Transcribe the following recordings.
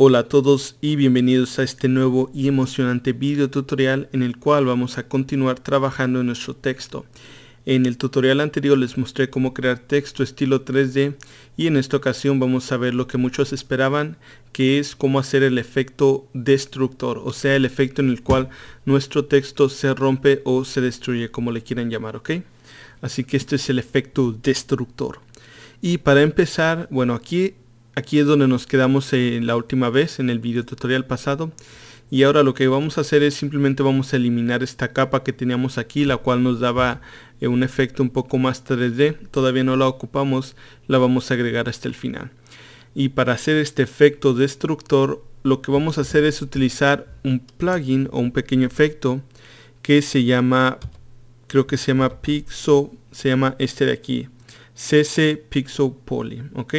Hola a todos y bienvenidos a este nuevo y emocionante video tutorial en el cual vamos a continuar trabajando en nuestro texto. En el tutorial anterior les mostré cómo crear texto estilo 3D y en esta ocasión vamos a ver lo que muchos esperaban que es cómo hacer el efecto destructor, o sea el efecto en el cual nuestro texto se rompe o se destruye como le quieran llamar, ¿ok? Así que este es el efecto destructor. Y para empezar, bueno aquí Aquí es donde nos quedamos en la última vez, en el video tutorial pasado. Y ahora lo que vamos a hacer es simplemente vamos a eliminar esta capa que teníamos aquí, la cual nos daba eh, un efecto un poco más 3D. Todavía no la ocupamos, la vamos a agregar hasta el final. Y para hacer este efecto destructor, lo que vamos a hacer es utilizar un plugin o un pequeño efecto que se llama, creo que se llama Pixo, se llama este de aquí, CC Pixel Poly, ¿ok?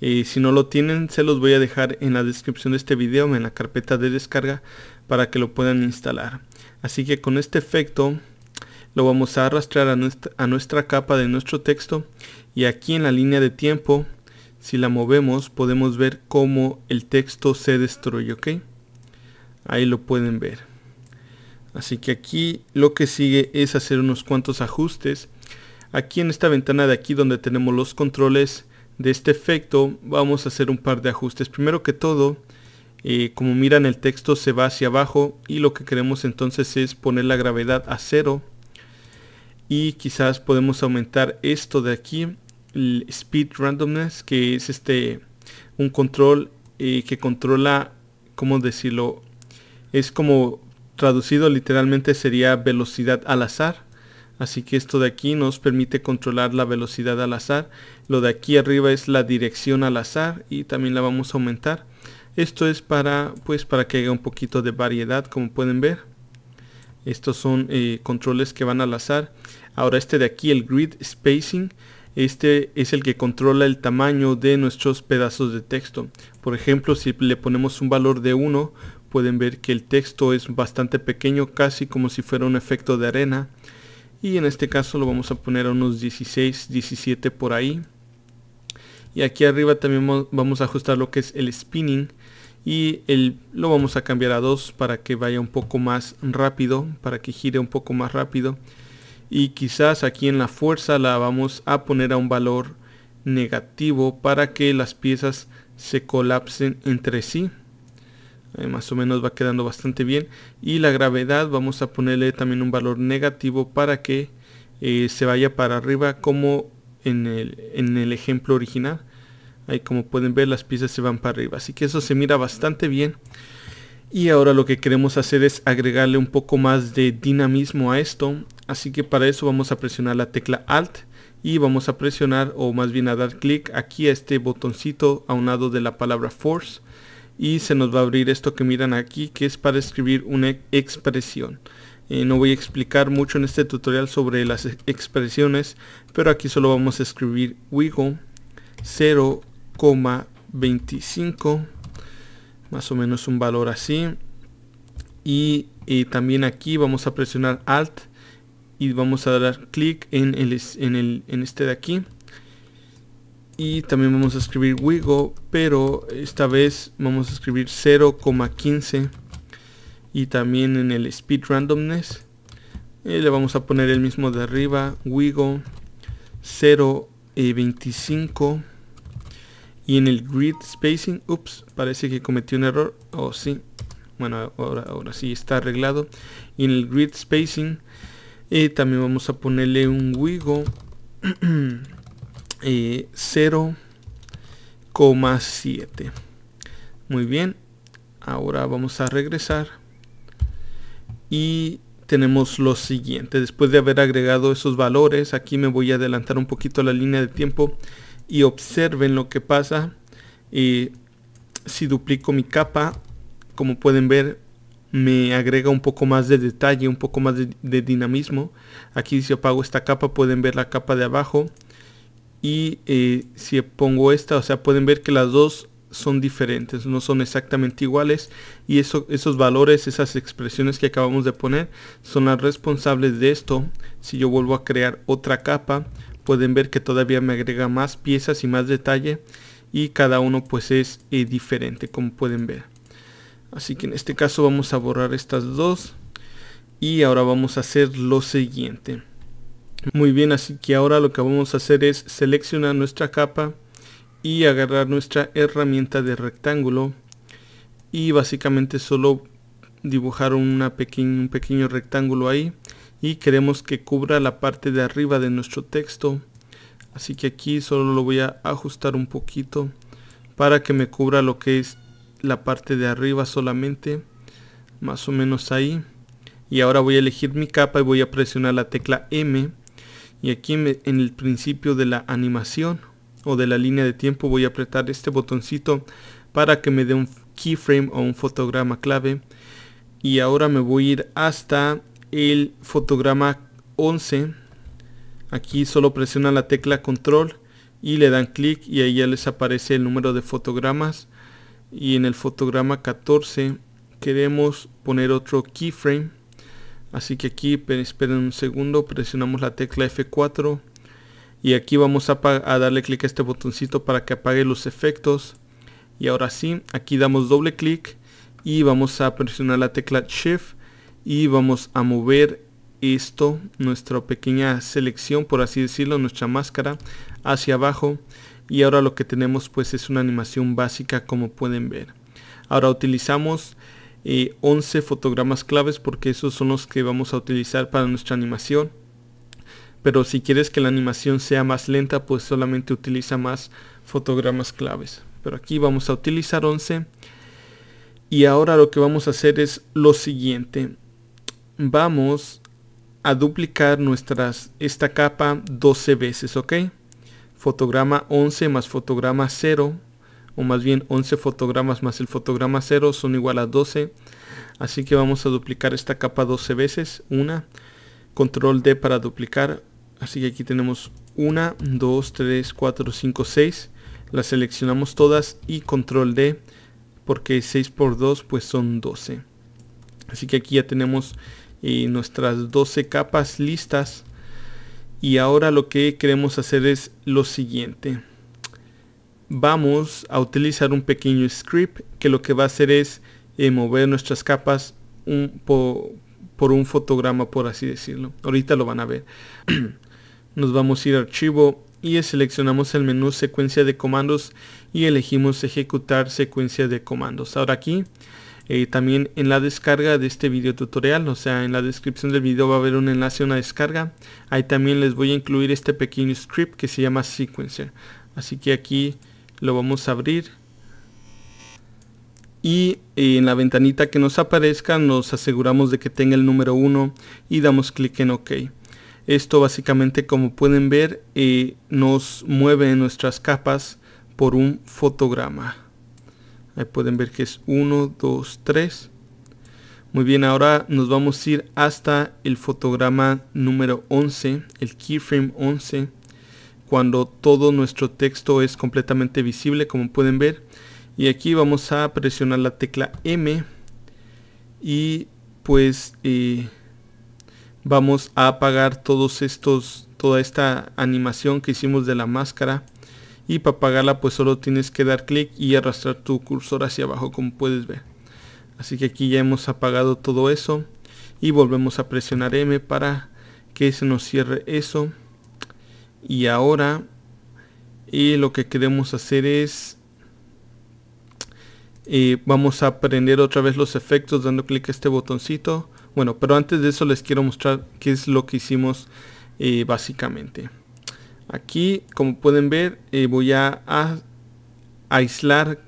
si no lo tienen, se los voy a dejar en la descripción de este video, en la carpeta de descarga, para que lo puedan instalar. Así que con este efecto lo vamos a arrastrar a nuestra, a nuestra capa de nuestro texto y aquí en la línea de tiempo, si la movemos, podemos ver cómo el texto se destruye, ¿ok? Ahí lo pueden ver. Así que aquí lo que sigue es hacer unos cuantos ajustes. Aquí en esta ventana de aquí donde tenemos los controles, de este efecto vamos a hacer un par de ajustes. Primero que todo, eh, como miran el texto se va hacia abajo y lo que queremos entonces es poner la gravedad a cero. Y quizás podemos aumentar esto de aquí, el Speed Randomness, que es este un control eh, que controla, ¿cómo decirlo? Es como traducido literalmente sería velocidad al azar. Así que esto de aquí nos permite controlar la velocidad al azar. Lo de aquí arriba es la dirección al azar y también la vamos a aumentar. Esto es para, pues, para que haya un poquito de variedad como pueden ver. Estos son eh, controles que van al azar. Ahora este de aquí, el grid spacing. Este es el que controla el tamaño de nuestros pedazos de texto. Por ejemplo, si le ponemos un valor de 1, pueden ver que el texto es bastante pequeño, casi como si fuera un efecto de arena y en este caso lo vamos a poner a unos 16 17 por ahí y aquí arriba también vamos a ajustar lo que es el spinning y el, lo vamos a cambiar a 2 para que vaya un poco más rápido para que gire un poco más rápido y quizás aquí en la fuerza la vamos a poner a un valor negativo para que las piezas se colapsen entre sí eh, más o menos va quedando bastante bien y la gravedad vamos a ponerle también un valor negativo para que eh, se vaya para arriba como en el, en el ejemplo original ahí como pueden ver las piezas se van para arriba así que eso se mira bastante bien y ahora lo que queremos hacer es agregarle un poco más de dinamismo a esto así que para eso vamos a presionar la tecla alt y vamos a presionar o más bien a dar clic aquí a este botoncito a un lado de la palabra force y se nos va a abrir esto que miran aquí que es para escribir una expresión. Eh, no voy a explicar mucho en este tutorial sobre las e-, expresiones, pero aquí solo vamos a escribir Wigo 0,25, más o menos un valor así. Y también aquí vamos a presionar Alt y vamos a dar clic en, en este de aquí y también vamos a escribir Wigo, pero esta vez vamos a escribir 0,15 y también en el Speed Randomness eh, le vamos a poner el mismo de arriba, Wigo 0,25 y en el Grid Spacing, ups, parece que cometió un error, oh sí, bueno ahora, ahora sí está arreglado y en el Grid Spacing eh, también vamos a ponerle un Wigo 0,7 eh, muy bien ahora vamos a regresar y tenemos lo siguiente después de haber agregado esos valores aquí me voy a adelantar un poquito la línea de tiempo y observen lo que pasa eh, si duplico mi capa como pueden ver me agrega un poco más de detalle un poco más de dinamismo aquí si apago esta capa pueden ver la capa de abajo y eh, si pongo esta, o sea, pueden ver que las dos son diferentes, no son exactamente iguales y eso, esos valores, esas expresiones que acabamos de poner son las responsables de esto. Si yo vuelvo a crear otra capa, pueden ver que todavía me agrega más piezas y más detalle y cada uno pues es eh, diferente como pueden ver. Así que en este caso vamos a borrar estas dos y ahora vamos a hacer lo siguiente. Muy bien, así que ahora lo que vamos a hacer es seleccionar nuestra capa y agarrar nuestra herramienta de rectángulo y básicamente solo dibujar un pequeño rectángulo ahí y queremos que cubra la parte de arriba de nuestro texto así que aquí solo lo voy a ajustar un poquito para que me cubra lo que es la parte de arriba solamente más o menos ahí y ahora voy a elegir mi capa y voy a presionar la tecla M y aquí en el principio de la animación o de la línea de tiempo voy a apretar este botoncito para que me dé un keyframe o un fotograma clave y ahora me voy a ir hasta el fotograma 11 aquí solo presiona la tecla control y le dan clic y ahí ya les aparece el número de fotogramas y en el fotograma 14 queremos poner otro keyframe así que aquí esperen un segundo presionamos la tecla F4 y aquí vamos a, darle clic a este botoncito para que apague los efectos y ahora sí aquí damos doble clic y vamos a presionar la tecla Shift y vamos a mover esto, nuestra pequeña selección, por así decirlo, nuestra máscara hacia abajo. Y ahora lo que tenemos pues es una animación básica como pueden ver. Ahora utilizamos 11 fotogramas claves porque esos son los que vamos a utilizar para nuestra animación. Pero si quieres que la animación sea más lenta, pues solamente utiliza más fotogramas claves. Pero aquí vamos a utilizar 11. Y ahora lo que vamos a hacer es lo siguiente. Vamos a duplicar nuestras, esta capa 12 veces, ¿ok? Fotograma 11 más fotograma 0 o más bien 11 fotogramas más el fotograma 0 son igual a 12. Así que vamos a duplicar esta capa 12 veces. Una, control D para duplicar. Así que aquí tenemos 1, 2, 3, 4, 5, 6. Las seleccionamos todas y control D porque 6 por 2 pues son 12. Así que aquí ya tenemos eh, nuestras 12 capas listas. Y ahora lo que queremos hacer es lo siguiente vamos a utilizar un pequeño script que lo que va a hacer es eh, mover nuestras capas por un fotograma, por así decirlo. Ahorita lo van a ver. Nos vamos a ir a archivo y seleccionamos el menú secuencia de comandos y elegimos ejecutar secuencia de comandos. Ahora aquí eh, también en la descarga de este video tutorial, o sea en la descripción del video va a haber un enlace a una descarga. Ahí también les voy a incluir este pequeño script que se llama sequencer. Así que aquí lo vamos a abrir y eh, en la ventanita que nos aparezca nos aseguramos de que tenga el número 1 y damos clic en OK. Esto básicamente como pueden ver eh, nos mueve nuestras capas por un fotograma. Ahí pueden ver que es 1, 2, 3. Muy bien, ahora nos vamos a ir hasta el fotograma número 11, el keyframe 11 cuando todo nuestro texto es completamente visible como pueden ver y aquí vamos a presionar la tecla M y pues eh, vamos a apagar todos estos toda esta animación que hicimos de la máscara y para apagarla pues solo tienes que dar clic y arrastrar tu cursor hacia abajo como puedes ver así que aquí ya hemos apagado todo eso y volvemos a presionar M para que se nos cierre eso y ahora eh, lo que queremos hacer es eh, vamos a aprender otra vez los efectos dando clic a este botoncito bueno pero antes de eso les quiero mostrar qué es lo que hicimos eh, básicamente aquí como pueden ver voy a, a, aislar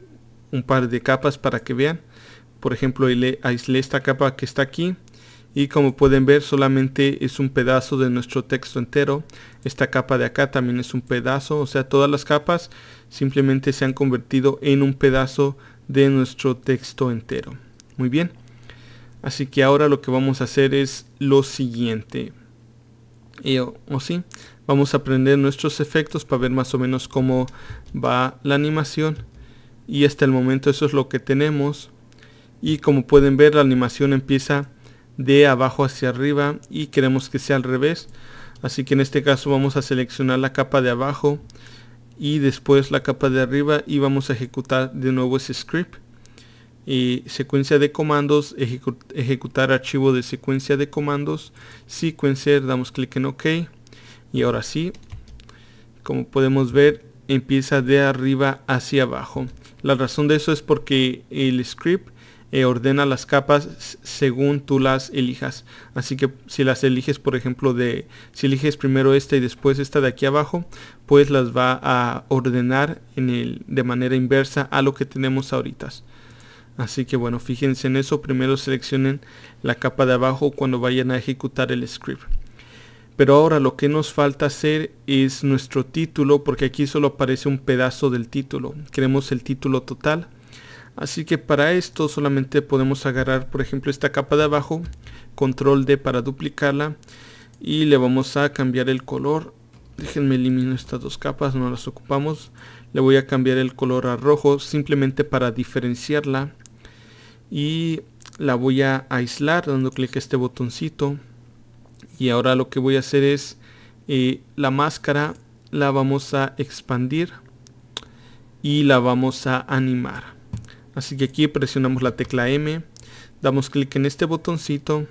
un par de capas para que vean por ejemplo aislé esta capa que está aquí y como pueden ver solamente es un pedazo de nuestro texto entero esta capa de acá también es un pedazo o sea todas las capas simplemente se han convertido en un pedazo de nuestro texto entero muy bien así que ahora lo que vamos a hacer es lo siguiente o sí vamos a aprender nuestros efectos para ver más o menos cómo va la animación y hasta el momento eso es lo que tenemos y como pueden ver la animación empieza de abajo hacia arriba y queremos que sea al revés así que en este caso vamos a seleccionar la capa de abajo y después la capa de arriba y vamos a ejecutar de nuevo ese script y secuencia de comandos ejecutar archivo de secuencia de comandos sequencer damos clic en ok y ahora sí como podemos ver empieza de arriba hacia abajo la razón de eso es porque el script eh, ordena las capas según tú las elijas. Así que si las eliges, por ejemplo, de si eliges primero esta y después esta de aquí abajo, pues las va a ordenar en el, de manera inversa a lo que tenemos ahorita. Así que bueno, fíjense en eso. Primero seleccionen la capa de abajo cuando vayan a ejecutar el script. Pero ahora lo que nos falta hacer es nuestro título porque aquí solo aparece un pedazo del título. Queremos el título total Así que para esto solamente podemos agarrar por ejemplo esta capa de abajo, control D para duplicarla y le vamos a cambiar el color. Déjenme eliminar estas dos capas, no las ocupamos. Le voy a cambiar el color a rojo simplemente para diferenciarla y la voy a aislar dando clic a este botoncito y ahora lo que voy a hacer es eh, la máscara la vamos a expandir y la vamos a animar Así que aquí presionamos la tecla M, damos clic en este botoncito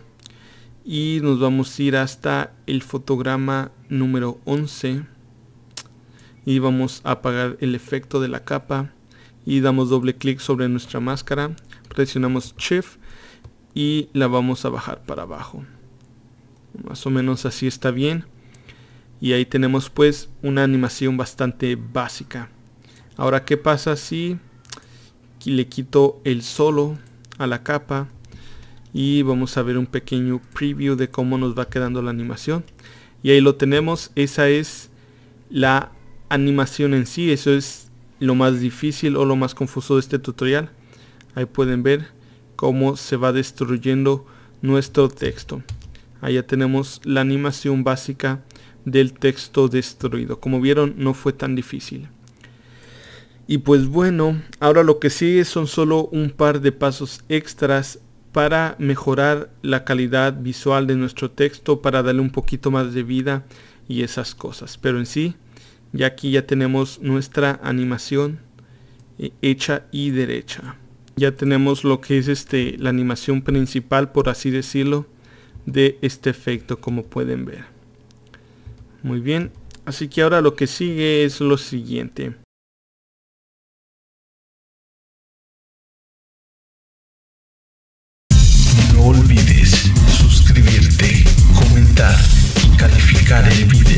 y nos vamos a ir hasta el fotograma número 11 y vamos a apagar el efecto de la capa y damos doble clic sobre nuestra máscara, presionamos Shift y la vamos a bajar para abajo. Más o menos así está bien. Y ahí tenemos pues una animación bastante básica. Ahora, ¿qué pasa si le quito el solo a la capa y vamos a ver un pequeño preview de cómo nos va quedando la animación y ahí lo tenemos esa es la animación en sí eso es lo más difícil o lo más confuso de este tutorial ahí pueden ver cómo se va destruyendo nuestro texto allá ya tenemos la animación básica del texto destruido como vieron no fue tan difícil y pues bueno, ahora lo que sigue son solo un par de pasos extras para mejorar la calidad visual de nuestro texto, para darle un poquito más de vida y esas cosas. Pero en sí, ya aquí ya tenemos nuestra animación eh, hecha y derecha. Ya tenemos lo que es este, la animación principal, por así decirlo, de este efecto, como pueden ver. Muy bien, así que ahora lo que sigue es lo siguiente. y calificar el video.